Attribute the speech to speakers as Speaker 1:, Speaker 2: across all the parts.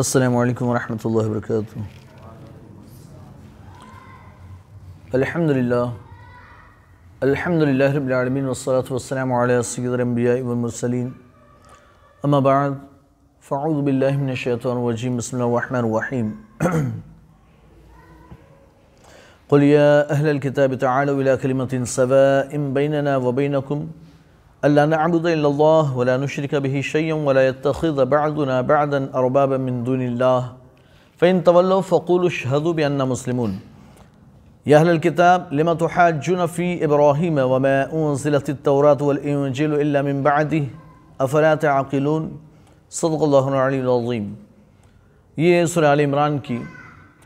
Speaker 1: السلام عليكم ورحمة الله وبركاته الحمد لله الحمد لله رب العالمين والصلاة والسلام على سيد الأنبياء والمرسلين أما بعد فأعوذ بالله من الشيطان الرجيم بسم الله الرحمن الرحيم قل يا أهل الكتاب تعالوا إلى كلمة سواء بيننا وبينكم ألا نعبد إلا الله ولا نشرك به شيئا ولا يتخذ بعضنا بعضا أربابا من دون الله فإن تولوا فقولوا اشهدوا بأننا مسلمون يا أهل الكتاب لما تحاجون في إبراهيم وما أنزلت التوراة والإنجيل إلا من بعده أفلا تعقلون صدق الله العلي العظيم یہ سورہ علی عمران کی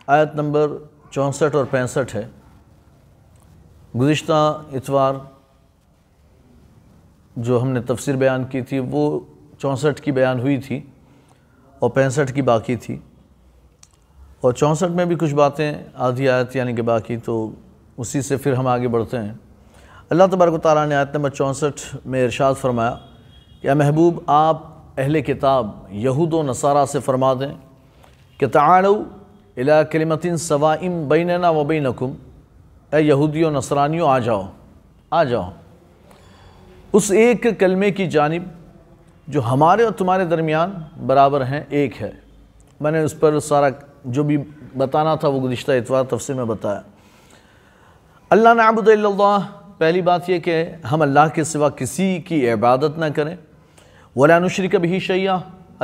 Speaker 1: آیت نمبر چونسٹھ اور پینسٹھ ہے گزشتہ اتوار जो हमने तफसर बयान की थी वो चौंसठ की बयान हुई थी और पैंसठ की बाकी थी और चौंसठ में भी कुछ बातें आधी आयत यानी कि बाकी तो उसी से फिर हम आगे बढ़ते हैं अल्लाह तबारक तारा ने आयत नंबर चौंसठ में इरशाद फरमाया कि महबूब आप अहल किताब यहूद नसारा से फरमा दें कि ताणु अला कलमतिन सवाइम बैनना वबैनकुम ए यहूदियों नसरानियों आ जाओ आ जाओ उस एक कलमे की जानब जो हमारे और तुम्हारे दरमियान बराबर हैं एक है मैंने उस पर सारा जो भी बताना था वो गुज्त एतवार तफसर में बताया अल्लाह नबुदल्ला पहली बात यह कि हम अल्लाह के सिवा किसी की इबादत ना करें का भी शैया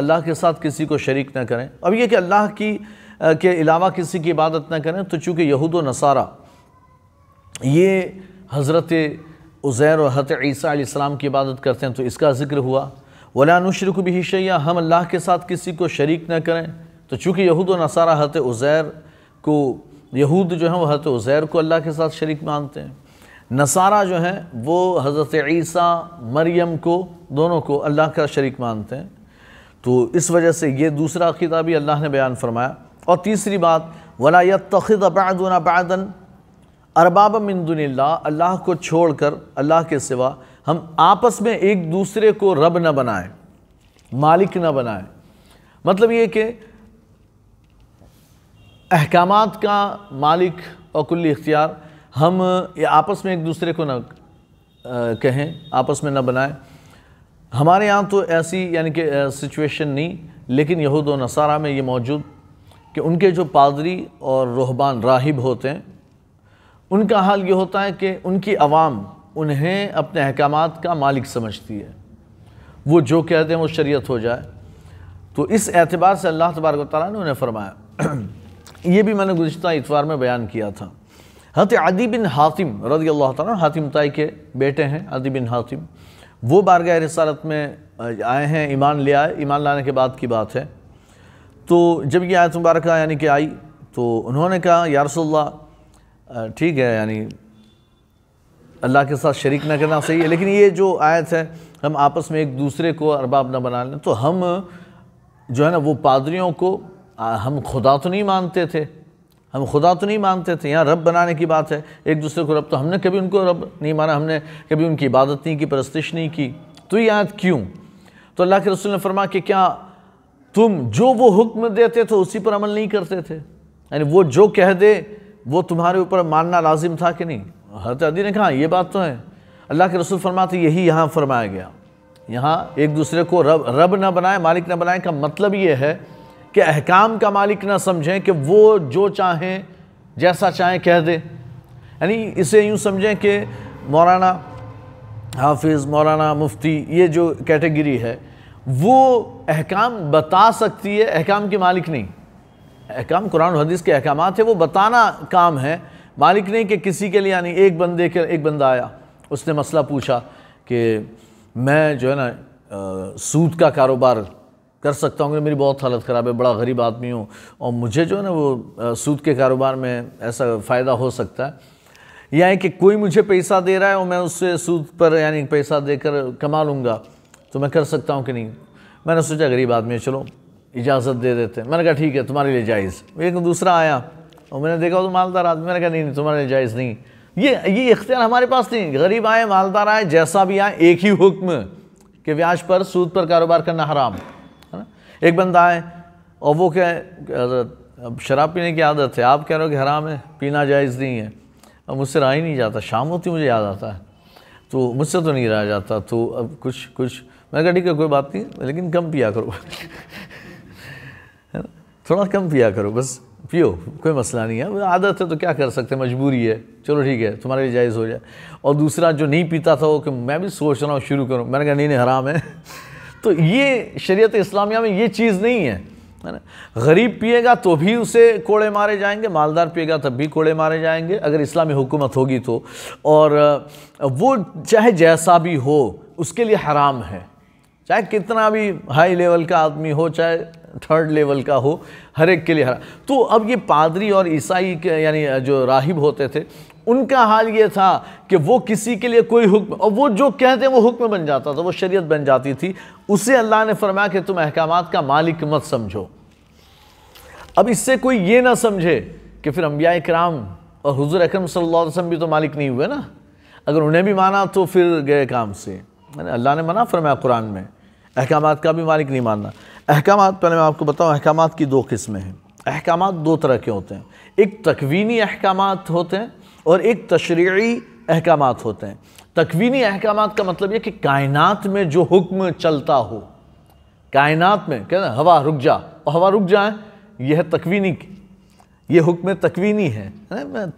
Speaker 1: अल्लाह के साथ किसी को शरीक ना करें अब यह कि अल्लाह की के अलावा किसी की इबादत ना करें तो चूँकि यहूद नसारा ये हज़रत उज़ैर और हत ईसा की इबादत करते हैं तो इसका ज़िक्र हुआ वला नुशरक भी शैया हम अल्लाह के साथ किसी को शरीक न करें तो चूँकि यहूद व नसारा हत उज़ैर को यहूद जो हैं वह हत उज़ैर को अल्लाह के साथ शरीक मानते हैं नसारा जो हैं वो हज़रत ईसा मरियम को दोनों को अल्लाह का शरीक मानते हैं तो इस वजह से ये दूसरा अकीदा भी अल्लाह ने बयान फरमाया और तीसरी बात वला तखद अबादना अबादन अरबाब मंदुल्ला अल्लाह को छोड़ कर अल्लाह के सिवा हम आपस में एक दूसरे को रब न बनाएं मालिक न बनाएं मतलब ये कि अहकाम का मालिक और कुल्ली इख्तियार हम आपस में एक दूसरे को न कहें आपस में न बनाएं हमारे यहाँ तो ऐसी यानी कि सिचुएशन नहीं लेकिन यहूद व नसारा में ये मौजूद कि उनके जो पादरी और रोहबान राहिब होते हैं उनका हाल ये होता है कि उनकी आवाम उन्हें अपने अहकाम का मालिक समझती है वो जो कहते हैं वो शरीयत हो जाए तो इस एतबार से अल्लाह तबारक तारा ने उन्हें फरमाया ये भी मैंने गुज्त इतवार में बयान किया था हत आदि बिन हातिम रज़ी अल्लाह तातिम हातिम ताई के बेटे हैं आदि बिन हातिम वो बारगह रसालत में आए हैं ईमान ले आए ईमान लाने के बाद की बात है तो जब ये आयत मुबारक यानी कि आई तो उन्होंने कहा यारसोल्ला ठीक है यानी अल्लाह के साथ शरीक ना करना सही है लेकिन ये जो आयत है हम आपस में एक दूसरे को अरबाब ना बना लें तो हम जो है ना वो पादरियों को हम खुदा तो नहीं मानते थे हम खुदा तो नहीं मानते थे यहाँ रब बनाने की बात है एक दूसरे को रब तो हमने कभी उनको रब नहीं माना हमने कभी उनकी इबादत नहीं की परस्तिश नहीं की तो ये आयत क्यों तो अल्लाह के रसूल ने फरमा कि क्या तुम जो वो हुक्म देते थे उसी पर अमल नहीं करते थे यानी वो जो कह दे वो तुम्हारे ऊपर मानना लाजिम था कि नहीं हरत अदी ने कहा ये बात तो है अल्लाह के रसूल फरमाते यही यहाँ फरमाया गया यहाँ एक दूसरे को रब रब ना बनाए मालिक ना बनाए का मतलब ये है कि अहकाम का मालिक ना समझें कि वो जो चाहें जैसा चाहें कह दे यानी इसे यूँ समझें कि मौलाना हाफिज़ मौलाना मुफ्ती ये जो कैटेगरी है वो अहकाम बता सकती है अहकाम के मालिक नहीं अहकाम कुरान हदीस के अहकाम है वो बताना काम है मालिक नहीं कि किसी के लिए यानी एक बंदे के एक बंदा आया उसने मसला पूछा कि मैं जो है ना सूद का कारोबार कर सकता हूँ मेरी बहुत हालत ख़राब है बड़ा गरीब आदमी हूँ और मुझे जो है ना वो सूद के कारोबार में ऐसा फ़ायदा हो सकता है या है कि कोई मुझे पैसा दे रहा है और मैं उससे सूद पर यानी पैसा देकर कमा लूँगा तो मैं कर सकता हूँ कि नहीं मैंने सोचा गरीब आदमी है चलो इजाज़त दे देते हैं मैंने कहा ठीक है तुम्हारे लिए जायज़ एक दूसरा आया और मैंने देखा तो मालदार आदमी मैंने कहा नहीं नहीं तुम्हारे लिए जायज़ नहीं ये ये इख्तियार हमारे पास नहीं गरीब आए मालदार आए जैसा भी आए एक ही हुक्म के ब्याज पर सूद पर कारोबार करना हराम है ना एक बंदा आए और वो क्या अब शराब पीने की आदत है आप कह रहे हो कि हराम है पीना जायज़ नहीं है अब मुझसे रहा ही नहीं जाता शाम होती मुझे याद आता है तो मुझसे तो नहीं रहा जाता तो अब कुछ कुछ मैंने कहा ठीक है कोई बात नहीं लेकिन कम पिया करो थोड़ा कम पिया करो बस पियो कोई मसला नहीं है आदत है तो क्या कर सकते हैं मजबूरी है चलो ठीक है तुम्हारे लिए जायज़ हो जाए और दूसरा जो नहीं पीता था वो कि मैं भी सोच रहा हूँ शुरू करूँ मैंने कहा नहीं नहीं हराम है तो ये शरीयत इस्लामिया में ये चीज़ नहीं है है ना गरीब पिएगा तो भी उसे कोड़े मारे जाएंगे मालदार पिएगा तब भी कोड़े मारे जाएंगे अगर इस्लामी हुकूमत होगी तो और वो चाहे जैसा भी हो उसके लिए हराम है चाहे कितना भी हाई लेवल का आदमी हो चाहे थर्ड लेवल का हो हर एक के लिए हरा तो अब ये पादरी और ईसाई के यानी जो राहिब होते थे उनका हाल ये था कि वो किसी के लिए कोई हुक्म और वो जो कहते हैं वो हुक्म बन जाता था वो शरीयत बन जाती थी उसे अल्लाह ने फरमाया कि तुम अहकाम का मालिक मत समझो अब इससे कोई ये ना समझे कि फिर अम्बिया कराम और हजूर अक्रम सल्लम भी तो मालिक नहीं हुए ना अगर उन्हें भी माना तो फिर गए काम से अल्लाह ने मना फरमाया कुरान में अहकाम का भी मालिक नहीं मानना अहकाम पहले मैं आपको बताऊँ अहकाम की दो किस्में हैं अहकाम दो तरह के होते हैं एक तकवीनी अहकाम होते हैं और एक तशरी अहकाम होते हैं तकवीनी अहकाम का मतलब यह कि कायनत में जो हुक्म चलता हो कायनत में क्या ना हवा रुक जा और हवा रुक जाए यह तकवीनी ये हुक्म तकवीनी है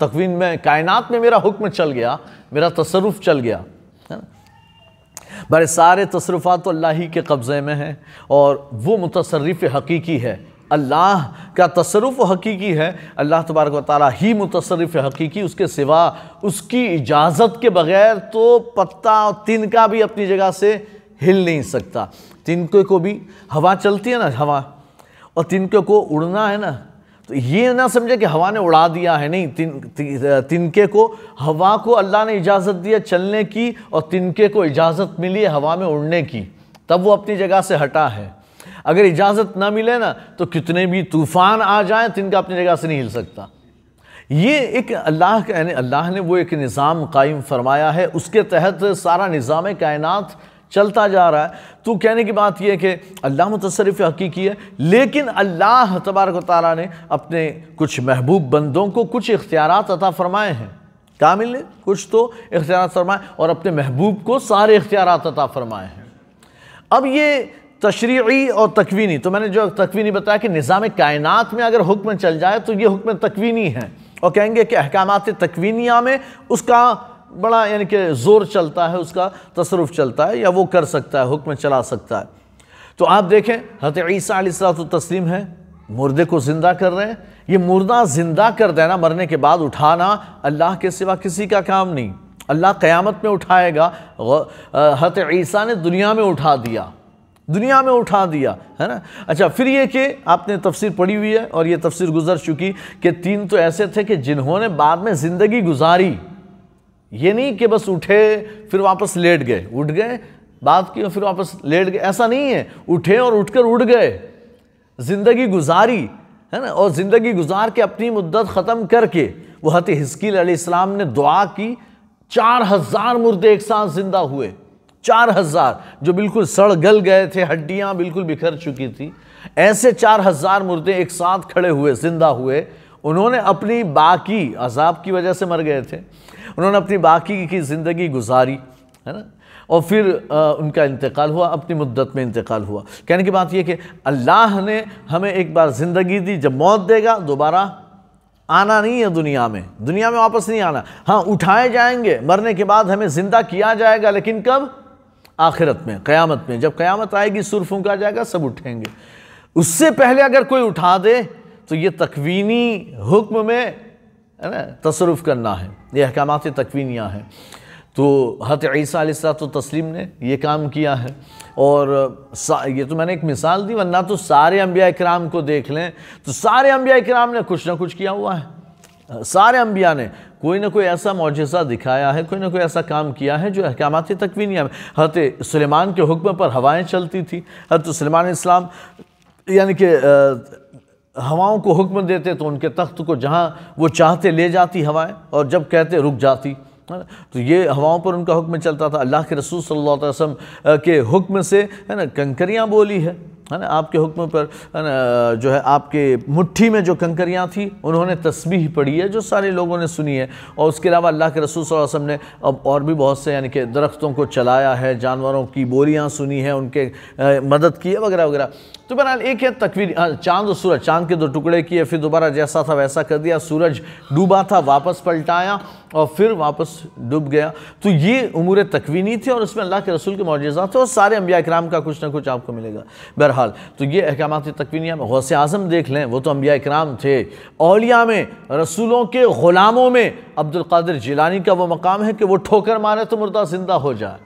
Speaker 1: तकवीन में कायनत में मेरा हुक्म चल गया मेरा तसरुफ चल गया है ना बड़े सारे तसरफा तो अल्लाह ही के कब्ज़े में हैं और वो मुतसरफ़ हकीकी है अल्लाह का तसरफ़ हकीकी है अल्लाह तबारक ताली ही मुतसरफ़ हकीकी उसके सिवा उसकी इजाज़त के बग़ैर तो पत्ता और तिनका भी अपनी जगह से हिल नहीं सकता तिनके को भी हवा चलती है ना हवा और तिनके को उड़ना है ना तो ये ना समझे कि हवा ने उड़ा दिया है नहीं तिन, तिनके को हवा को अल्लाह ने इजाज़त दिया चलने की और तिनके को इजाज़त मिली हवा में उड़ने की तब वो अपनी जगह से हटा है अगर इजाज़त ना मिले ना तो कितने भी तूफ़ान आ जाए तिनका अपनी जगह से नहीं हिल सकता ये एक अल्लाह का अल्लाह ने वो एक निज़ाम कायम फरमाया है उसके तहत सारा निज़ाम कायनात चलता जा रहा है तो कहने की बात यह है कि अल्लाह मुतसरफ हकीकी है लेकिन अल्लाह तबारक तारा ने अपने कुछ महबूब बंदों को कुछ इख्तियार अता फ़रमाए हैं कामिल ने कुछ तो इख्तियार फरमाए और अपने महबूब को सारे इख्तियार अता फ़रमाए हैं अब ये तशरी और तकवीनी तो मैंने जो तकवीनी बताया कि निज़ाम कायनत में अगर हुक्म चल जाए तो ये हुक्म तकवीनी है और कहेंगे कि अहकाम तकवीनिया में उसका बड़ा यानी कि ज़ोर चलता है उसका तसरफ चलता है या वो कर सकता है हुक्म चला सकता है तो आप देखें हत ईसा तो तस्लीम है मुर्दे को ज़िंदा कर रहे हैं ये मुर्दा ज़िंदा कर देना मरने के बाद उठाना अल्लाह के सिवा किसी का काम नहीं अल्लाह क़यामत में उठाएगा हत ईसा ने दुनिया में उठा दिया दुनिया में उठा दिया है ना अच्छा फिर ये कि आपने तफसीर पढ़ी हुई है और ये तफसीर गुजर चुकी कि तीन तो ऐसे थे कि जिन्होंने बाद में ज़िंदगी गुजारी ये नहीं कि बस उठे फिर वापस लेट गए उठ गए बात की और फिर वापस लेट गए ऐसा नहीं है उठे और उठकर उठ गए ज़िंदगी गुजारी है ना और ज़िंदगी गुजार के अपनी मुद्दत ख़त्म करके वहत हस्कील आसमाम ने दुआ की चार हज़ार मुर्दे एक साथ ज़िंदा हुए चार हज़ार जो बिल्कुल सड़ गल गए थे हड्डियाँ बिल्कुल बिखर चुकी थी ऐसे चार हज़ार मुर्दे एक साथ खड़े हुए ज़िंदा हुए उन्होंने अपनी बाकी अजाब की वजह से मर गए थे उन्होंने अपनी बाकी की ज़िंदगी गुजारी है ना और फिर आ, उनका इंतकाल हुआ अपनी मुद्दत में इंतकाल हुआ कहने की बात यह कि अल्लाह ने हमें एक बार ज़िंदगी दी जब मौत देगा दोबारा आना नहीं है दुनिया में दुनिया में वापस नहीं आना हाँ उठाए जाएंगे मरने के बाद हमें ज़िंदा किया जाएगा लेकिन कब आखिरत में क़यामत में जब क़यामत आएगी सुर फूका जाएगा सब उठेंगे उससे पहले अगर कोई उठा दे तो ये तकवीनी हुक्म में है ना तसरफ़ करना है ये अहकाम तकवीनियाँ हैं तो हत ईसा तो तस्लीम ने यह काम किया है और ये तो मैंने एक मिसाल दी वरना तो सारे अम्बिया कराम को देख लें तो सारे अम्बिया कराम ने कुछ ना कुछ किया हुआ है सारे अम्बिया ने कोई ना कोई ऐसा मुजजा दिखाया है कोई ना कोई ऐसा काम किया है जो अहकाम तकवीनिया में हत सलेमान के हुक्म पर हवाएँ चलती थी हत सलेमान इस्लाम यानी कि हवाओं को हुक्म देते तो उनके तख्त को जहाँ वो चाहते ले जाती हवाएं और जब कहते रुक जाती है ना तो ये हवाओं पर उनका हुक्म चलता था अल्लाह के रसूल सल्लल्लाहु अलैहि वसल्लम के हुक्म से है ना कंकरियाँ बोली है है ना आपके हुक्म पर ना जो है आपके मुट्ठी में जो कंकरियाँ थी उन्होंने तस्बीह पढ़ी है जो सारे लोगों ने सुनी है और उसके अलावा अल्लाह के रसूल वसम ने अब और भी बहुत से यानी कि दरख्तों को चलाया है जानवरों की बोरियाँ सुनी हैं उनके मदद की है वगैरह वगैरह तो बहरहाल एक है तकवीर हाँ, चांद और सूरज चांद के दो टुकड़े किए फिर दोबारा जैसा था वैसा कर दिया सूरज डूबा था वापस पलटाया और फिर वापस डूब गया तो ये उमूर तकवीनी थी और उसमें अल्लाह के रसूल के मुआजा थे और सारे अम्बिया कराम का कुछ ना कुछ आपको मिलेगा बहरहाल बहरहाल तो ये अहकाम तकवीनिया में गौसे आज़म देख लें वो तो अम्बिया इक्राम थे अलिया में रसूलों के ग़ुलामों में अब्दुल्कर जिलानी का वो मकाम है कि वो ठोकर मारे तो मुर्दा ज़िंदा हो जाए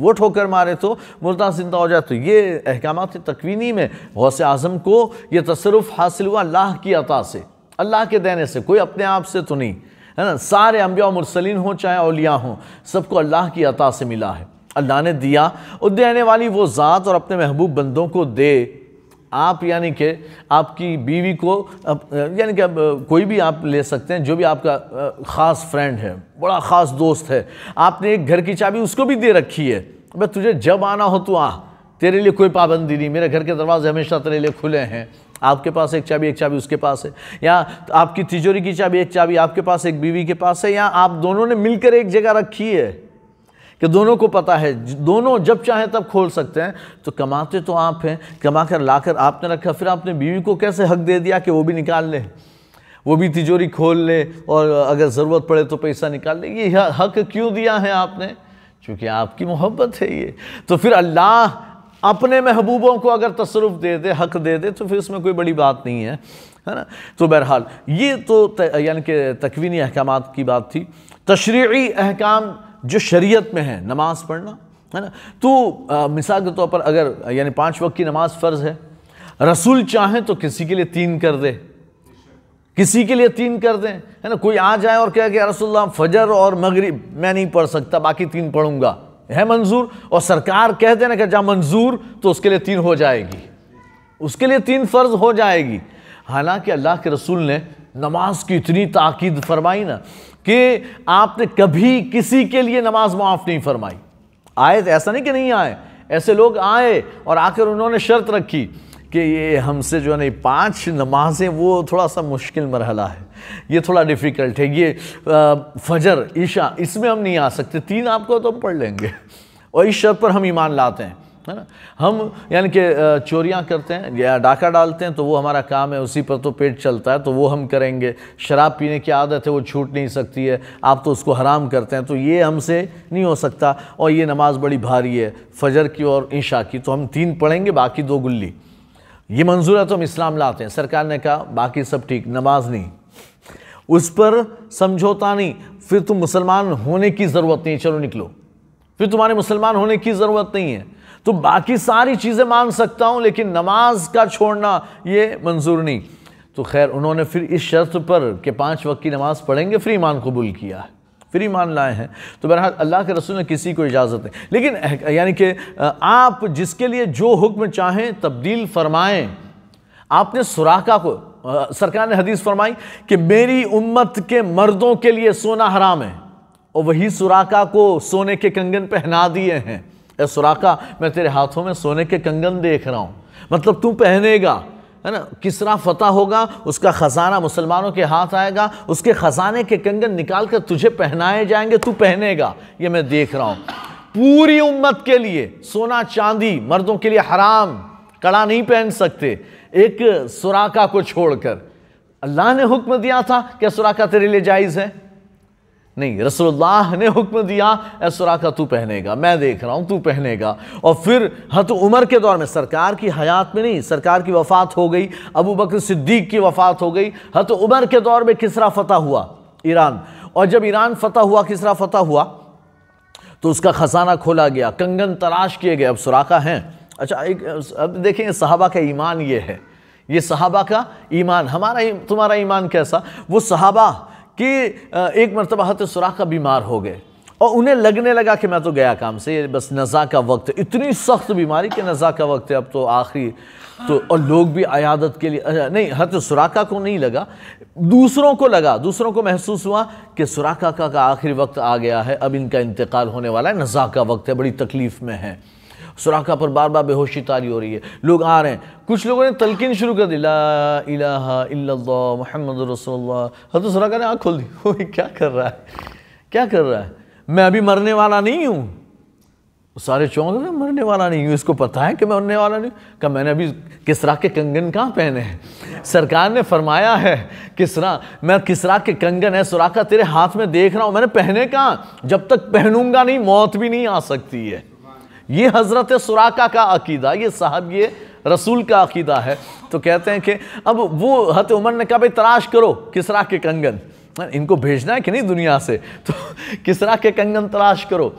Speaker 1: वो ठोकर मारे तो मुर्दा ज़िंदा हो जाए तो ये अहकाम तकवीनी में गौसे आज़म को ये तसरफ़ हासिल हुआ अल्लाह की अता से अल्लाह के देने से कोई अपने आप से तो नहीं है ना सारे अम्बिया मुरसलिन हों चाहे अलिया हों सबको अल्लाह की अता से मिला है अल्लाह ने दिया और देने वाली वो ज़ात और अपने महबूब बंदों को दे आप यानी कि आपकी बीवी को यानी कि कोई भी आप ले सकते हैं जो भी आपका ख़ास फ्रेंड है बड़ा ख़ास दोस्त है आपने एक घर की चाबी उसको भी दे रखी है भाई तुझे जब आना हो तो आ तेरे लिए कोई पाबंदी नहीं मेरे घर के दरवाजे हमेशा तेरे लिए खुले हैं आपके पास एक चाबी एक चाबी उसके पास है या तो आपकी तिजोरी की चाबी एक चाबी आपके पास एक बीवी के पास है या आप दोनों ने मिलकर एक जगह रखी है कि दोनों को पता है दोनों जब चाहे तब खोल सकते हैं तो कमाते तो आप हैं कमा कर ला कर आपने रखा फिर आपने बीवी को कैसे हक दे दिया कि वो भी निकाल लें वो भी तिजोरी खोल ले और अगर ज़रूरत पड़े तो पैसा निकाल ले ये हक क्यों दिया है आपने चूँकि आपकी मोहब्बत है ये तो फिर अल्लाह अपने महबूबों को अगर तसरुफ दे दे हक दे दे तो फिर इसमें कोई बड़ी बात नहीं है है ना तो बहरहाल ये तो यानी कि तकवीनी अहकाम की बात थी तशरी अहकाम जो शरीयत में है नमाज़ पढ़ना है ना तो मिसाल के तौर पर अगर यानी पाँच वक्त की नमाज़ फ़र्ज़ है रसूल चाहें तो किसी के लिए तीन कर दे किसी के लिए तीन कर दें है ना कोई आ जाए और कहे कि रसोल्ला फजर और मगरिब मैं नहीं पढ़ सकता बाकी तीन पढ़ूंगा है मंजूर और सरकार कह देना कि जहाँ मंजूर तो उसके लिए तीन हो जाएगी उसके लिए तीन फ़र्ज़ हो जाएगी हालांकि अल्लाह के रसूल ने नमाज की इतनी ताक़द फरमाई ना कि आपने कभी किसी के लिए नमाज माफ़ नहीं फरमाई आए तो ऐसा नहीं कि नहीं आए ऐसे लोग आए और आकर उन्होंने शर्त रखी कि ये हमसे जो है नहीं पांच नमाजें वो थोड़ा सा मुश्किल मरहला है ये थोड़ा डिफ़िकल्ट है ये फजर ईशा इसमें हम नहीं आ सकते तीन आपको तो हम पढ़ लेंगे और इस शर्त पर हम ईमान लाते हैं है ना हम यानी कि चोरियां करते हैं या डाका डालते हैं तो वो हमारा काम है उसी पर तो पेट चलता है तो वो हम करेंगे शराब पीने की आदत है वो छूट नहीं सकती है आप तो उसको हराम करते हैं तो ये हमसे नहीं हो सकता और ये नमाज़ बड़ी भारी है फजर की और ईशा की तो हम तीन पढ़ेंगे बाकी दो गुल्ली ये मंजूर है तो हम इस्लाम लाते हैं सरकार ने कहा बाकी सब ठीक नमाज नहीं उस पर समझौता नहीं फिर तुम मुसलमान होने की ज़रूरत नहीं चलो निकलो फिर तुम्हारे मुसलमान होने की ज़रूरत नहीं है तो बाकी सारी चीज़ें मांग सकता हूँ लेकिन नमाज का छोड़ना ये मंजूर नहीं तो खैर उन्होंने फिर इस शर्त पर कि पाँच वक्त की नमाज़ पढ़ेंगे फिर ईमान कबूल किया है फिर ईमान लाए हैं तो बहरहाल अल्लाह के रसूल ने किसी को इजाज़त है लेकिन यानी कि आप जिसके लिए जो हुक्म चाहें तब्दील फरमाएँ आपने सुराखा को सरकार ने हदीस फरमाई कि मेरी उम्मत के मर्दों के लिए सोना हराम है और वही सुराखा को सोने के कंगन पहना दिए हैं ए सुराका मैं तेरे हाथों में सोने के कंगन देख रहा हूँ मतलब तू पहनेगा है ना किसरा फतह होगा उसका ख़जाना मुसलमानों के हाथ आएगा उसके ख़जाने के कंगन निकाल कर तुझे पहनाए जाएंगे तू पहनेगा ये मैं देख रहा हूँ पूरी उम्मत के लिए सोना चांदी मर्दों के लिए हराम कड़ा नहीं पहन सकते एक सुराका को छोड़कर अल्लाह ने हुक्म दिया था कि सुराका तेरे लिए जायज़ है नहीं रसोल्ला ने हुक्म दिया ऐसा का तू पहनेगा मैं देख रहा हूँ तू पहनेगा और फिर हत उमर के दौर में सरकार की हयात में नहीं सरकार की वफ़ात हो गई अबू बकर सिद्दीक की वफ़ात हो गई हत उमर के दौर में किसरा फतह हुआ ईरान और जब ईरान फतह हुआ किसरा फतह हुआ तो उसका खजाना खोला गया कंगन तराश किए गए अब सुराखा हैं अच्छा एक अब देखें साहबा का ईमान ये है ये साहबा का ईमान हमारा तुम्हारा ईमान कैसा वो सहाबा कि एक मरतबा हत सुराख का बीमार हो गए और उन्हें लगने लगा कि मैं तो गया काम से बस नज़ा का वक्त है इतनी सख्त बीमारी कि नज़ा का वक्त है अब तो आखिरी तो और लोग भी अयादत के लिए नहीं हत सुराखा को नहीं लगा दूसरों को लगा दूसरों को महसूस हुआ कि सुराखा का, का आखिरी वक्त आ गया है अब इनका इंतकाल होने वाला है नज़ा का वक्त है बड़ी तकलीफ़ में है सुराखा पर बार बार बेहोशी तारी हो रही है लोग आ रहे हैं कुछ लोगों ने तलकिन शुरू कर दी ला मोहम्मद रसोल्ला तो सुराखा ने आँख खोल दी वो क्या कर रहा है क्या कर रहा है मैं अभी मरने वाला नहीं हूँ सारे चौंक रहे मरने वाला नहीं हूँ इसको पता है कि मैं मरने वाला नहीं हूँ क्या मैंने अभी किसरा के कंगन कहाँ पहने हैं सरकार ने फरमाया है किसरा मैं किसरा के कंगन है सुराखा तेरे हाथ में देख रहा हूँ मैंने पहने कहाँ जब तक पहनूंगा नहीं मौत भी नहीं आ सकती है ये हज़रत सुराका का अकीदा ये साहब ये रसूल का अकीदा है तो कहते हैं कि अब वो हत उमर ने कहा भाई तलाश करो किसरा के कंगन इनको भेजना है कि नहीं दुनिया से तो किसरा के कंगन तलाश करो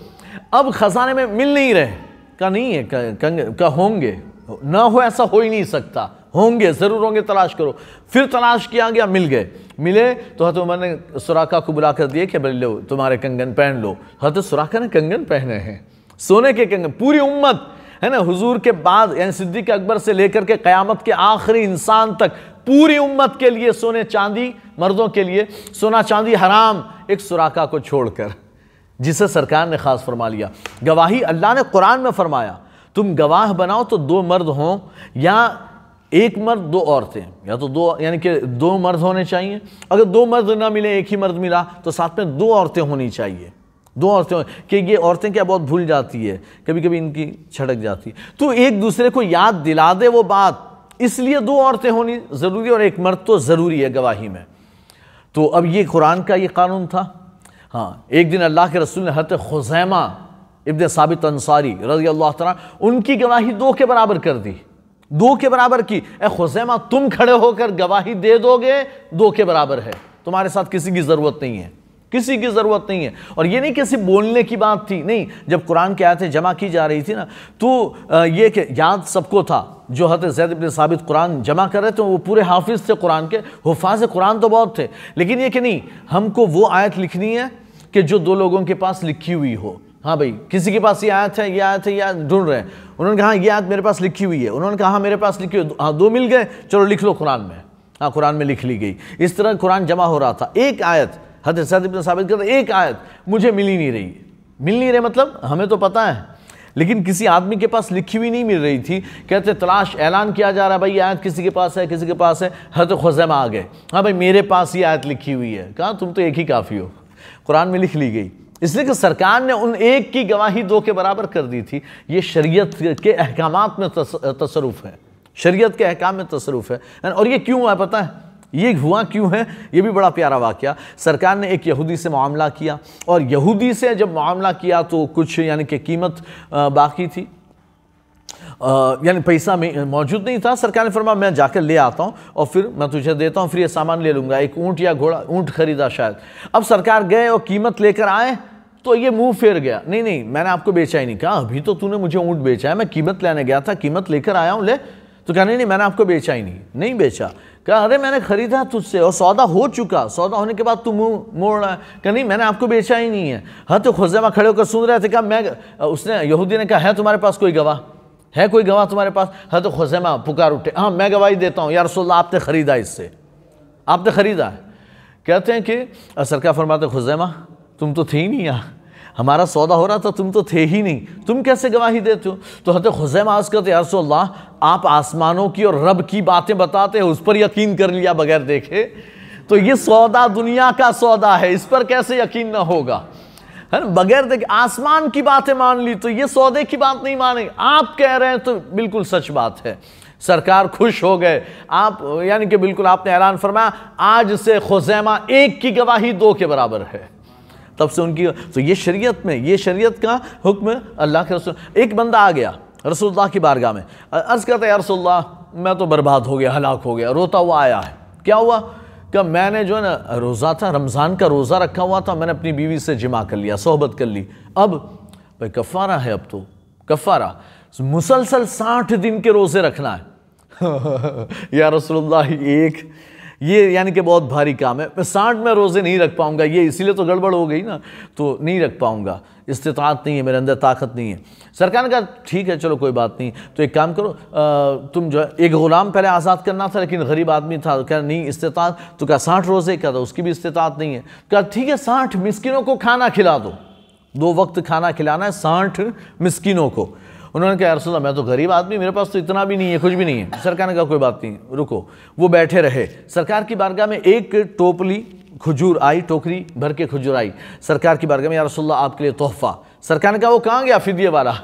Speaker 1: अब ख़जाने में मिल नहीं रहे का नहीं है कंगन का होंगे ना हो ऐसा हो ही नहीं सकता होंगे ज़रूर होंगे तलाश करो फिर तलाश किया गया मिल गए मिले तो हत उमर ने सुराखा को बुला कर दिए कि भाई लो तुम्हारे कंगन पहन लो हत सुराखा ने कंगन पहने हैं सोने के कंगन पूरी उम्मत है ना हुजूर के बाद यानी सिद्दीक अकबर से लेकर के क़यामत के आखिरी इंसान तक पूरी उम्मत के लिए सोने चांदी मर्दों के लिए सोना चांदी हराम एक सुराखा को छोड़कर जिसे सरकार ने खास फरमा लिया गवाही अल्लाह ने कुरान में फरमाया तुम गवाह बनाओ तो दो मर्द हों या एक मर्द दो औरतें या तो दो यानी कि दो मर्द होने चाहिए अगर दो मर्द ना मिले एक ही मर्द मिला तो साथ में दो औरतें होनी चाहिए दो औरतें कि ये औरतें क्या बहुत भूल जाती है कभी कभी इनकी छटक जाती है तो एक दूसरे को याद दिला दे वो बात इसलिए दो औरतें होनी ज़रूरी और एक मर्द तो ज़रूरी है गवाही में तो अब ये कुरान का ये कानून था हाँ एक दिन अल्लाह के रसूल ने हरत खुजैमा इबन साबित अंसारी रजी अल्लाह तला उनकी गवाही दो के बराबर कर दी दो के बराबर की ए खुजैमा तुम खड़े होकर गवाही दे दोगे दो के बराबर है तुम्हारे साथ किसी की ज़रूरत नहीं है किसी की ज़रूरत नहीं है और ये नहीं किसी बोलने की बात थी नहीं जब कुरान की आयतें जमा की जा रही थी ना तो ये याद सबको था जो हत जैद इबन साबित कुरान जमा कर रहे थे वो पूरे हाफिज़ थे कुरान के हफाज कुरान तो बहुत थे लेकिन ये कि नहीं हमको वो आयत लिखनी है कि जो दो लोगों के पास लिखी हुई हो हाँ भाई किसी के पास ये आयत है ये आयत है ये ढूंढ रहे हैं उन्होंने कहा ये आयत मेरे पास लिखी हुई है उन्होंने कहा हाँ, मेरे पास लिखी हुई हाँ दो मिल गए चलो लिख लो कुरान में हाँ कुरान में लिख ली गई इस तरह कुरान जमा हो रहा था एक आयत हजरत सद इबन साबित कहते एक आयत मुझे मिली नहीं रही मिल नहीं रहे मतलब हमें तो पता है लेकिन किसी आदमी के पास लिखी हुई नहीं मिल रही थी कहते तलाश ऐलान किया जा रहा है भाई आयत किसी के पास है किसी के पास है तो खुजैमा आ गए हाँ भाई मेरे पास ये आयत लिखी हुई है कहाँ तुम तो एक ही काफ़ी हो कुरान में लिख ली गई इसलिए कि सरकार ने उन एक की गवाही दो के बराबर कर दी थी ये शरीयत के अहकाम में तसरुफ़ है शरीयत के अहकाम में तसरुफ़ है और ये क्यों है पता है ये हुआ क्यों है ये भी बड़ा प्यारा वाक्य सरकार ने एक यहूदी से मामला किया और यहूदी से जब मामला किया तो कुछ यानी कि कीमत बाकी थी यानी पैसा मौजूद नहीं था सरकार ने फरमा मैं जाकर ले आता हूँ और फिर मैं तुझे देता हूँ फिर ये सामान ले लूँगा एक ऊँट या घोड़ा ऊँट खरीदा शायद अब सरकार गए और कीमत लेकर आए तो ये मुंह फेर गया नहीं नहीं मैंने आपको बेचा ही नहीं कहा अभी तो तूने मुझे ऊँट बेचा है मैं कीमत लेने गया था कीमत लेकर आया हूँ ले तो कहने नहीं नहीं मैंने आपको बेचा ही नहीं नहीं बेचा कहा अरे मैंने खरीदा तुझसे और सौदा हो चुका सौदा होने के बाद तू मुँह मोड़ रहा है कह नहीं मैंने आपको बेचा ही नहीं है हाँ तो खुजैमा खड़े होकर सुन रहे थे कहा मैं उसने यहूदी ने कहा है तुम्हारे पास कोई गवाह है कोई गवाह तुम्हारे पास हाँ तो खुजैमा पुकार उठे हाँ मैं गवाही देता हूँ यार सोल्ला आपने ख़रीदा इससे आपने ख़रीदा कहते हैं कि सरकार फरमाते खुजैमा तुम तो थी नहीं यहाँ हमारा सौदा हो रहा था तुम तो थे ही नहीं तुम कैसे गवाही देते हो तो हजरत हुसैमा अर्ज़ करते यारसोल्ला आप आसमानों की और रब की बातें बताते हो उस पर यकीन कर लिया बगैर देखे तो ये सौदा दुनिया का सौदा है इस पर कैसे यकीन ना होगा है ना बगैर देखे आसमान की बातें मान ली तो ये सौदे की बात नहीं माने आप कह रहे हैं तो बिल्कुल सच बात है सरकार खुश हो गए आप यानी कि बिल्कुल आपने ऐलान फरमाया आज से खुजैमा एक की गवाही दो के बराबर है तब से उनकी तो ये शरीयत में ये शरीयत का हुक्म अल्लाह के रसूल एक बंदा आ गया रसोल्ला की बारगाह में अर्ज़ करता है रसोल्ला मैं तो बर्बाद हो गया हलाक हो गया रोता हुआ आया है क्या हुआ क्या मैंने जो है ना रोज़ा था रमज़ान का रोज़ा रखा हुआ था मैंने अपनी बीवी से जमा कर लिया सोहबत कर ली अब भाई कफ़ारा है अब तो कफ़ारा मुसलसल साठ दिन के रोज़े रखना है या रसोल्ला एक ये यानी कि बहुत भारी काम है मैं साठ में रोज़े नहीं रख पाऊँगा ये इसीलिए तो गड़बड़ हो गई ना तो नहीं रख पाऊँगा इस्तात नहीं है मेरे अंदर ताकत नहीं है सरकार ने कहा ठीक है चलो कोई बात नहीं तो एक काम करो आ, तुम जो है एक ग़ुलाम पहले आज़ाद करना था लेकिन गरीब आदमी था तो कह नहीं इस्तात तो क्या साठ रोज़े क्या था उसकी भी इस्तात नहीं है तो कहा ठीक है साठ मिसकिनों को खाना खिला दो दो वक्त खाना खिलाना है साठ मिसकिनों को उन्होंने कहा रसोल्ला मैं तो गरीब आदमी मेरे पास तो इतना भी नहीं है कुछ भी नहीं है सरकार ने कहा कोई बात नहीं रुको वो बैठे रहे सरकार की बारगाह में एक टोपली खजूर आई टोकरी भर के खजूर आई सरकार की बारगाह में या रसोल्ला आपके लिए तोहफा सरकार ने कहा वो कहाँ गया फिदिये वाला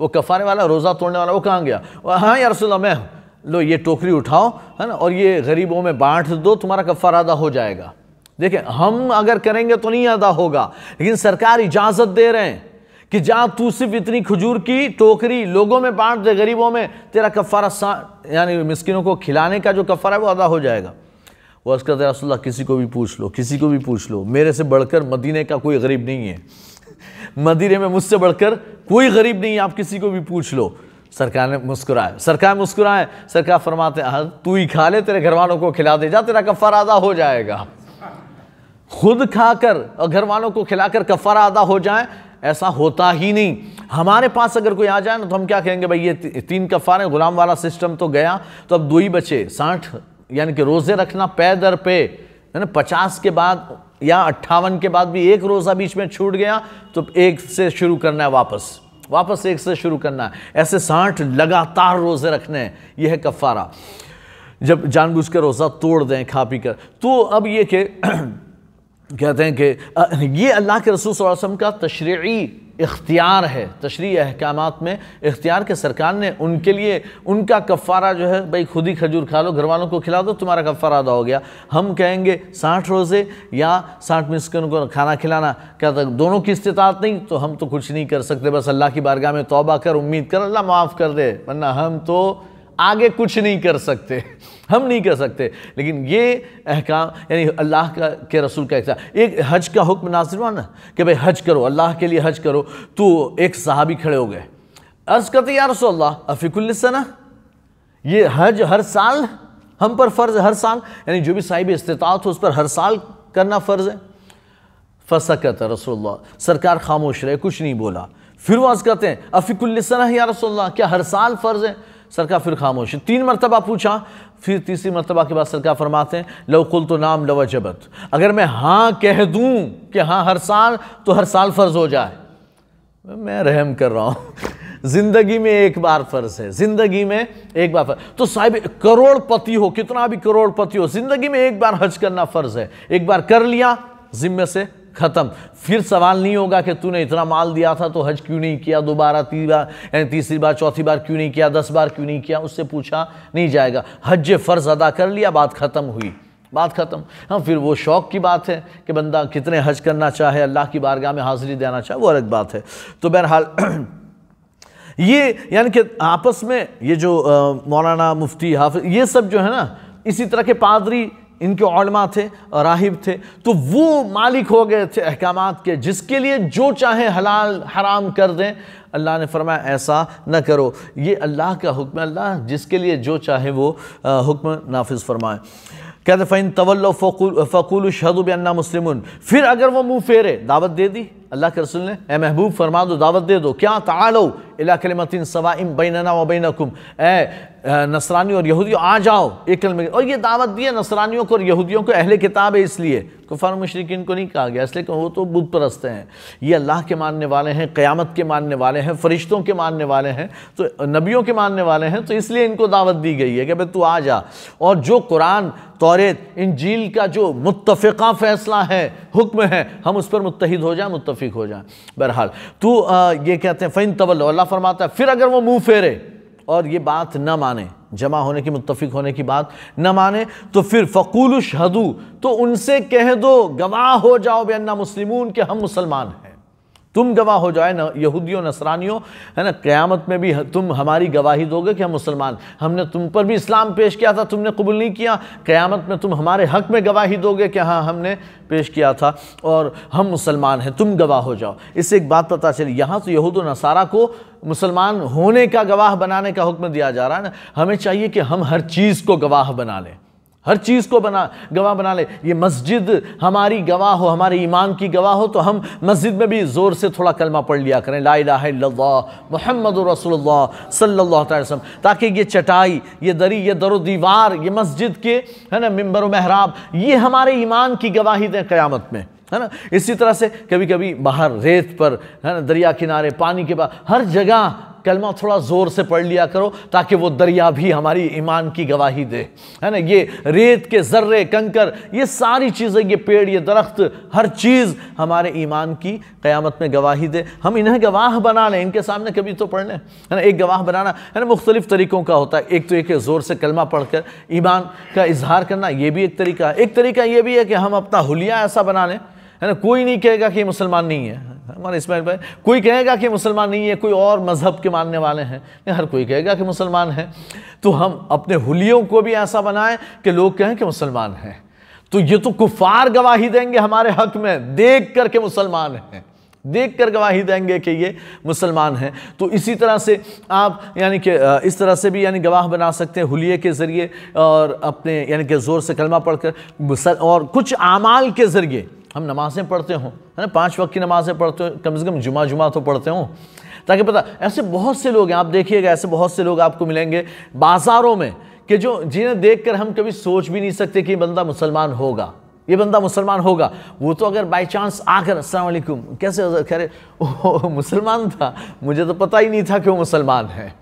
Speaker 1: वो कफाने वाला रोज़ा तोड़ने वाला वो कहाँ गया हाँ या रसोल्ला मैं लो ये टोकरी उठाओ है ना और ये गरीबों में बांट दो तुम्हारा कफ़ार अदा हो जाएगा देखें हम अगर करेंगे तो नहीं अदा होगा लेकिन सरकार इजाज़त दे रहे हैं कि जा तू सिर्फ इतनी खजूर की टोकरी लोगों में बांट दे गरीबों में तेरा कफ़ारा यानी मिस्किनों को खिलाने का जो कफ़ारा है वो अदा हो जाएगा वह उसका रसोल्ला किसी को भी पूछ लो किसी को भी पूछ लो मेरे से बढ़कर मदीने का कोई गरीब नहीं है मदीने में मुझसे बढ़कर कोई गरीब नहीं है आप किसी को भी पूछ लो सरकार ने मुस्कुराए सरकार मुस्कुराए सरकार फरमाते तू ही खा ले तेरे घर वालों को खिला दे जा तेरा कफ़ारा अदा हो जाएगा खुद खाकर और घर वालों को खिलाकर कफ़ारा अदा हो जाए ऐसा होता ही नहीं हमारे पास अगर कोई आ जाए ना तो हम क्या कहेंगे भाई ये तीन तीन कफ़ारे गुलाम वाला सिस्टम तो गया तो अब दो ही बचे साठ यानी कि रोज़े रखना पे दर पे है ना पचास के बाद या अट्ठावन के बाद भी एक रोज़ा बीच में छूट गया तो एक से शुरू करना है वापस वापस एक से शुरू करना है ऐसे साठ लगातार रोज़े रखने हैं यह है कफ़ारा जब जानबूझ के रोज़ा तोड़ दें खा पी कर तो अब ये कि कहते हैं कि ये अल्लाह के रसूल वसम का तशरी इख्तियार है तशरी अहकाम में इख्तियार के सरकार ने उनके लिए उनका कफ़ारा जो है भाई खुद ही खजूर खा लो घर वालों को खिला दो तुम्हारा कफ़ारा अदा हो गया हम कहेंगे साठ रोज़े या साठ मिसकन को खाना खिलाना क्या तक दोनों की इस्तात नहीं तो हम तो कुछ नहीं कर सकते बस अल्लाह की बारगाह में तोबा कर उम्मीद कर अल्लाह माफ़ कर दे वरना हम तो आगे कुछ नहीं कर सकते हम नहीं कर सकते लेकिन ये अहकाम यानी अल्लाह का के रसूल का एक एक हज का हुक्म ना कि भाई हज करो अल्लाह के लिए हज करो तो एक साहबी खड़े हो गए अर्ज़ करते यार रसोल्ला अफ़िकुल्लसना ये हज हर साल हम पर फ़र्ज़ हर साल यानी जो भी साहिब इस्तात हो उस पर हर साल करना फ़र्ज़ है फसकत रसोल्ला सरकार खामोश रहे कुछ नहीं बोला फिर वो अर्ज़ करते हैं अफ़िकुल्लसना या रसोल्ला क्या हर साल फ़र्ज़ है सरका फिर खामोश तीन मरतबा पूछा फिर तीसरी मरतबा के बाद सरका फरमाते हैं लवकुल तो नाम लव जबत अगर मैं हाँ कह दूँ कि हाँ हर साल तो हर साल फ़र्ज़ हो जाए मैं रहम कर रहा हूँ ज़िंदगी में एक बार फ़र्ज़ है ज़िंदगी में एक बार फर्ज तो साहिब करोड़पति हो कितना भी करोड़पति हो ज़िंदगी में एक बार हज करना फ़र्ज़ है एक बार कर लिया ज़िम्मे से ख़त्म फिर सवाल नहीं होगा कि तूने इतना माल दिया था तो हज क्यों नहीं किया दोबारा तीन बार यानी तीसरी बार चौथी बार क्यों नहीं किया दस बार क्यों नहीं किया उससे पूछा नहीं जाएगा हज फ़र्ज़ अदा कर लिया बात ख़त्म हुई बात ख़त्म हाँ फिर वो शौक़ की बात है कि बंदा कितने हज करना चाहे अल्लाह की बारगाह में हाज़िरी देना चाहे वो अलग बात है तो बहरहाल ये यानी कि आपस में ये जो मौलाना मुफ्ती हाफ ये सब जो है ना इसी तरह के पादरी इनके ओलमा थे राहिब थे तो वो मालिक हो गए थे अहकाम के जिसके लिए जो चाहे हलाल हराम कर दें अल्लाह ने फरमाया ऐसा न करो ये अल्लाह का हुक्म अल्लाह जिसके लिए जो चाहे वो हुक्म नाफिज फरमाए कहते फ़ैन तवल फ़कुल शहदुब अन्ना मुस्लिम फिर अगर वो मुँह फेरे दावत दे दी अल्लाह के रसूल ने ए महबूब फरमा दो दावत दे दो क्या तालो इला कलमतिन सवाइम बैनना व बैनकुम ए नसरानी और यहूदियों आ जाओ एक कलम और ये दावत दी है नसरानियों को और यहूदियों को अहले किताब है इसलिए कुफार मशरकिन को नहीं कहा गया इसलिए कि वो तो बुध परस्त हैं ये अल्लाह के मानने वाले हैं क़यामत के मानने वाले हैं फरिश्तों के मानने वाले हैं तो नबियों के मानने वाले हैं तो इसलिए इनको दावत दी गई है कि भाई तू आ जा और जो कुरान इन झील का जो मुतफ़ा फ़ैसला है हुक्म है हम उस पर मुतहद हो जाएँ मुतफ़ हो जाए बहरहाल तो ये कहते हैं फ़ैन तवल अल्लाह फरमाता है फिर अगर वो मुँह फेरे और ये बात न माने जमा होने की मुतफ़ होने की बात न माने तो फिर फ़कूल शहदू तो उनसे कह दो गवाह हो जाओ बेन्ना मुस्लिम के हम मुसलमान हैं तुम गवाह हो जाए न यहूदियों नसरानियों है ना क़यामत में भी तुम हमारी गवाही दोगे कि हम मुसलमान हमने तुम पर भी इस्लाम पेश किया था तुमने कबूल नहीं किया क़यामत में तुम हमारे हक में गवाही दोगे कि हाँ हमने पेश किया था और हम मुसलमान हैं तुम गवाह हो जाओ इससे एक बात पता चली यहाँ तो यहूद नसारा को मुसलमान होने का गवाह बनाने का हुक्म दिया जा रहा है ना हमें चाहिए कि हम हर चीज़ को गवाह बना लें हर चीज़ को बना गवाह बना ले ये मस्जिद हमारी गवाह हो हमारे ईमान की गवाह हो तो हम मस्जिद में भी ज़ोर से थोड़ा कलमा पढ़ लिया करें ला लाला मोहम्मद रसोल्ला सल्ला वसम ताकि ये चटाई ये दरी ये दर दीवार ये मस्जिद के है ना मम्बर महराब ये हमारे ईमान की गवाही दें क़्यामत में है ना इसी तरह से कभी कभी बाहर रेत पर है ना दरिया किनारे पानी के बाहर हर जगह कलमा थोड़ा ज़ोर से पढ़ लिया करो ताकि वो दरिया भी हमारी ईमान की गवाही दे है ना ये रेत के ज़र्रे कंकर ये सारी चीज़ें ये पेड़ ये दरख्त हर चीज़ हमारे ईमान की क़्यामत में गवाही दे हम इन्हें गवाह बना लें इनके सामने कभी तो पढ़ लें है ना एक गवाह बनाना है ना मुख्तलिफ़ तरीक़ों का होता है एक तो एक ज़ोर से कलमा पढ़ कर ईमान का इजहार करना ये भी एक तरीका है एक तरीका ये भी है कि हम अपना हुलिया ऐसा बना लें है ना कोई नहीं कहेगा कि मुसलमान नहीं है हमारे इसमें कोई कहेगा कि मुसलमान नहीं है कोई और मज़हब के मानने वाले हैं नहीं हर कोई कहेगा कि मुसलमान है तो हम अपने हुलियों को भी ऐसा बनाएं कि लोग कहें कि मुसलमान हैं तो ये तो कुफार गवाही देंगे हमारे हक में देख कर के मुसलमान हैं देख कर गवाही देंगे कि ये मुसलमान हैं तो इसी तरह से आप यानी कि इस तरह से भी यानी गवाह बना सकते हैं हुलिये के ज़रिए और अपने यानी कि ज़ोर से कलमा पढ़कर और कुछ आमाल के ज़रिए हम नमाज़ें पढ़ते हों है ना पाँच वक्त की नमाज़ें पढ़ते हो कम से कम जुमा जुमा तो पढ़ते हों ताकि पता ऐसे बहुत से लोग हैं आप देखिएगा ऐसे बहुत से लोग आपको मिलेंगे बाज़ारों में कि जो जिन्हें देखकर हम कभी सोच भी नहीं सकते कि ये बंदा मुसलमान होगा ये बंदा मुसलमान होगा वो तो अगर बाई चांस आकर असलकुम कैसे खैर मुसलमान था मुझे तो पता ही नहीं था कि वो मुसलमान है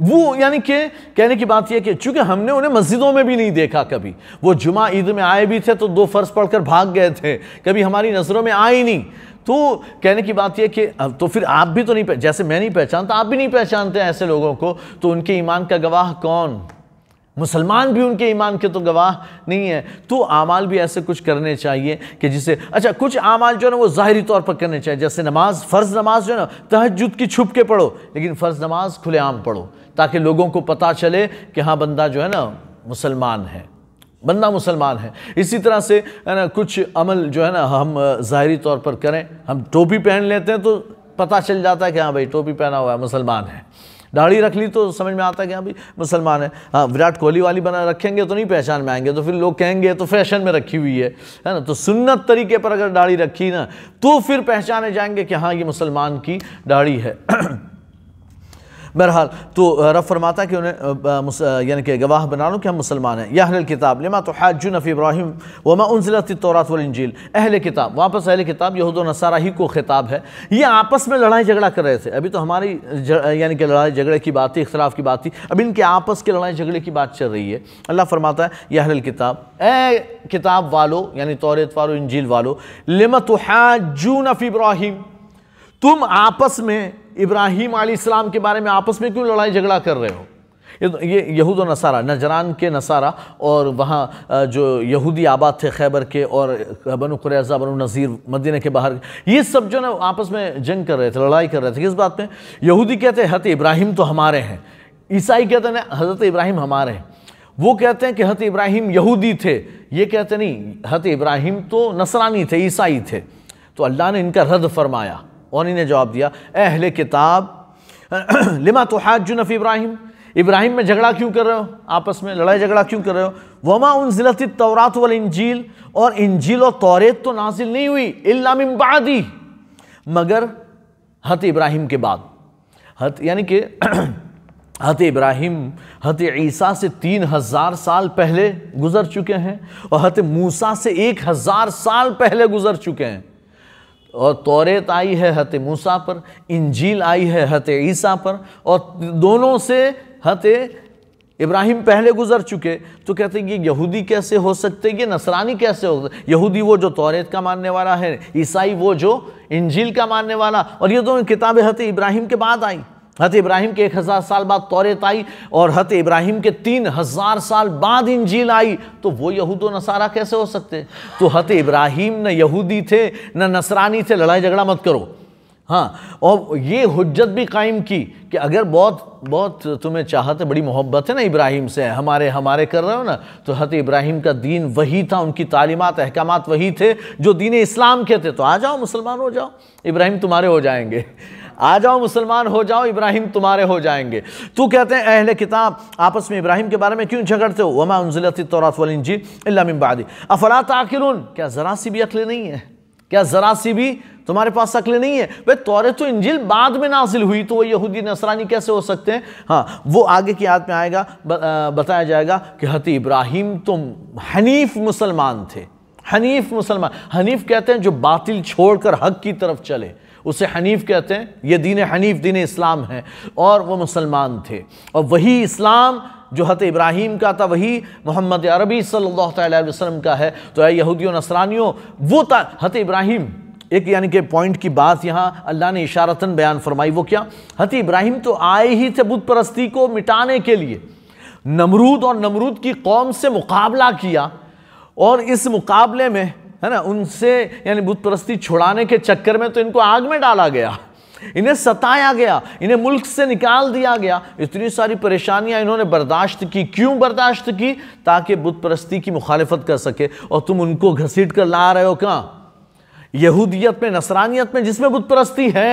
Speaker 1: वो यानी कि कहने की बात यह कि चूंकि हमने उन्हें मस्जिदों में भी नहीं देखा कभी वो जुमा ईद में आए भी थे तो दो फर्ज पढ़कर भाग गए थे कभी हमारी नज़रों में आए नहीं तो कहने की बात यह कि तो फिर आप भी तो नहीं जैसे मैं नहीं पहचानता आप भी नहीं पहचानते ऐसे लोगों को तो उनके ईमान का गवाह कौन मुसलमान भी उनके ईमान के तो गवाह नहीं है तो आमाल भी ऐसे कुछ करने चाहिए कि जिसे अच्छा कुछ आमाल जो है ना वो ज़ाहरी तौर पर करने चाहिए जैसे नमाज फ़र्ज़ नमाज जो है ना तहजुद की छुप के पढ़ो लेकिन फ़र्ज़ नमाज खुलेआम पढ़ो ताकि लोगों को पता चले कि हाँ बंदा जो है ना मुसलमान है बंदा मुसलमान है इसी तरह से है ना कुछ अमल जो है ना हम ज़ाहरी तौर पर करें हम टोपी पहन लेते हैं तो पता चल जाता है कि हाँ भाई टोपी पहना हुआ है मुसलमान है दाढ़ी रख ली तो समझ में आता है कि हाँ भाई मुसलमान है हाँ विराट कोहली वाली बना रखेंगे तो नहीं पहचान में आएंगे तो फिर लोग कहेंगे तो फैशन में रखी हुई है है ना तो सुन्नत तरीके पर अगर दाढ़ी रखी ना तो फिर पहचाने जाएंगे कि हाँ ये मुसलमान की दाढ़ी है बहरहाल तो रफ फरमाता कि उन्हें यानी कि गवाह बना लूँ कि हम मुसलमान हैं यह अहल किताब लिमा तो हाज नफ़ी इब्राहिम वमा उनजिलत तौरात वलंजील अहल किताब वापस अहल किताब यहूद नसारा ही को ख़िताब है ये आपस में लड़ाई झगड़ा कर रहे थे अभी तो हमारी यानी कि लड़ाई झगड़े की बात थी इख्तलाफ की बात थी अब इनके आपस के लड़ाई झगड़े की बात चल रही है अल्लाह फरमाता है यह अहल किताब ए किताब वालो यानी तौरत वालो इंजील वालो लिमत हाजू नफ़ी इब्राहिम तुम आपस में इब्राहिम आसमाम के बारे में आपस में क्यों लड़ाई झगड़ा कर रहे हो ये तो, यहूद नसारा नजरान के नसारा और वहाँ जो यहूदी आबाद थे खैबर के और बनु क्रैज़ा बनु नज़ीर मदीना के बाहर ये सब जो ना आपस में जंग कर रहे थे लड़ाई कर रहे थे किस बात में यहूदी कहते हैं हत इब्राहिम तो हमारे हैं ईसाई कहते हैं हज़रत इब्राहिम हमारे हैं वो कहते हैं कि हत इब्राहिम यहूदी थे ये कहते नहीं हत इब्राहिम तो नसरानी थे ईसाई थे तो अल्लाह ने इनका रद्द फरमाया ने जवाब दिया अहले किताब लिमा तो जुनफ इब्राहिम इब्राहिम में झगड़ा क्यों कर रहे हो आपस में लड़ाई झगड़ा क्यों कर रहे हो वमा उन जिलत तौरात वाल इंजील और इंजील और तौरेत तो नाजिल नहीं हुई इलामिन बादी मगर हत इब्राहिम के बाद हत यानी कि हत इब्राहिम हत ईसा से तीन हज़ार साल पहले गुज़र चुके हैं और हत मूसा से एक हज़ार साल पहले गुज़र चुके हैं और तोरेत आई है हत मूसा पर इंजील आई है हत ईसा पर और दोनों से हत इब्राहिम पहले गुजर चुके तो कहते हैं कि यहूदी कैसे हो सकते ये नसरानी कैसे हो सकते यहूदी वो जो तौरेत का मानने वाला है ईसाई वो जो इंजील का मानने वाला और ये दोनों किताबें हत इब्राहिम के बाद आई हत इब्राहिम के एक हज़ार साल बाद तौरेत आई और हत इब्राहिम के तीन हज़ार साल बाद इंजील आई तो वो यहूद नसारा कैसे हो सकते तो हत इब्राहिम न यहूदी थे न नसरानी थे लड़ाई झगड़ा मत करो हाँ और ये हजत भी कायम की कि अगर बहुत बहुत तुम्हें चाहत है बड़ी मोहब्बत है ना इब्राहिम से हमारे हमारे कर रहे हो ना तो हत इब्राहिम का दीन वही था उनकी तालीमत अहकाम वही थे जो दीन इस्लाम के थे तो आ जाओ मुसलमान हो जाओ इब्राहिम तुम्हारे हो जाएंगे आ जाओ मुसलमान हो जाओ इब्राहिम तुम्हारे हो जाएंगे तो कहते हैं अहले किताब आपस में इब्राहिम के बारे में क्यों झगड़ते हो वमा उनजिलती तौरात वलिनजी अफला क्या ज़रा सी भी अकल नहीं है क्या ज़रा सी भी तुम्हारे पास अकल नहीं है भाई तौरे तो इंजिल बाद में नाजिल हुई तो वो यहूदी नसरानी कैसे हो सकते हैं हाँ वो आगे की याद में आएगा बताया जाएगा कि हती इब्राहिम तुम हनीफ मुसलमान थे हनीफ मुसलमान हनीफ कहते हैं जो बातिल छोड़कर हक की तरफ चले उसे हनीफ कहते हैं ये दीन हनीफ दीन इस्लाम है और वो मुसलमान थे और वही इस्लाम जो हत इब्राहिम का था वही मोहम्मद अरबी सल्लल्लाहु अलैहि का है तो यहूदियों नसरानियों वो था हत इब्राहिम एक यानी कि पॉइंट की बात यहाँ अल्लाह ने इशारतन बयान फरमाई वो क्या हत इब्राहिम तो आए ही थे बुत परस्ती को मिटाने के लिए नमरूद और नमरूद की कौम से मुकाबला किया और इस मुकाबले में है ना उनसे यानी बुत परस्ती छुड़ाने के चक्कर में तो इनको आग में डाला गया इन्हें सताया गया इन्हें मुल्क से निकाल दिया गया इतनी सारी परेशानियां इन्होंने बर्दाश्त की क्यों बर्दाश्त की ताकि बुत परस्ती की मुखालफत कर सके और तुम उनको घसीट कर ला रहे हो कहाँ यहूदियत में नसरानियत में जिसमें बुत परस्ती है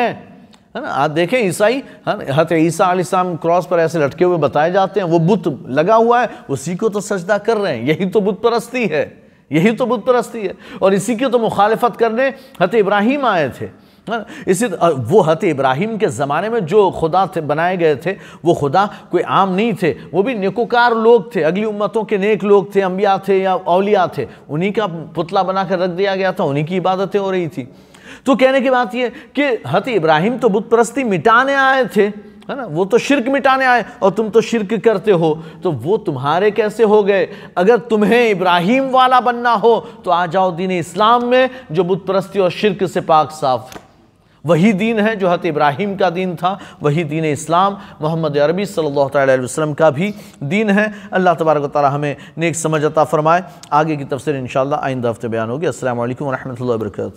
Speaker 1: है ना आप देखें ईसाई हत ईसा आलिसाम क्रॉस पर ऐसे लटके हुए बताए जाते हैं वो बुत लगा हुआ है उसी को तो सजदा कर रहे हैं यही तो बुत परस्ती है यही तो बुत परस्ती है और इसी की तो मुखालफत करने हत इब्राहिम आए थे हाँ, इसी वो हत इब्राहिम के ज़माने में जो खुदा थे बनाए गए थे वो खुदा कोई आम नहीं थे वो भी नेकोकार लोग थे अगली उम्मतों के नेक लोग थे अम्बिया थे या अलिया थे उन्हीं का पुतला बनाकर रख दिया गया था उन्हीं की इबादतें हो रही थी तो कहने की बात यह कि हत इब्राहिम तो बुत परस्ती मिटाने आए थे है ना वो तो शिरक मिटाने आए और तुम तो शिरक करते हो तो वो तुम्हारे कैसे हो गए अगर तुम्हें इब्राहिम वाला बनना हो तो आ जाओ दीन इस्लाम में जो बुत परस्ती और शिरक से पाक साफ वही दीन है जो हत इब्राहिम का दीन था वही दीन इस्लाम मोहम्मद अरबी सल्लल्लाहु अलैहि वसल्लम का भी दीन है अल्लाह तबारक ताली हमें नेक समझ अता फ़रमाए आगे की तफसर इन आइंदा हफ्ते बयान होगी असल वरहमल वर्क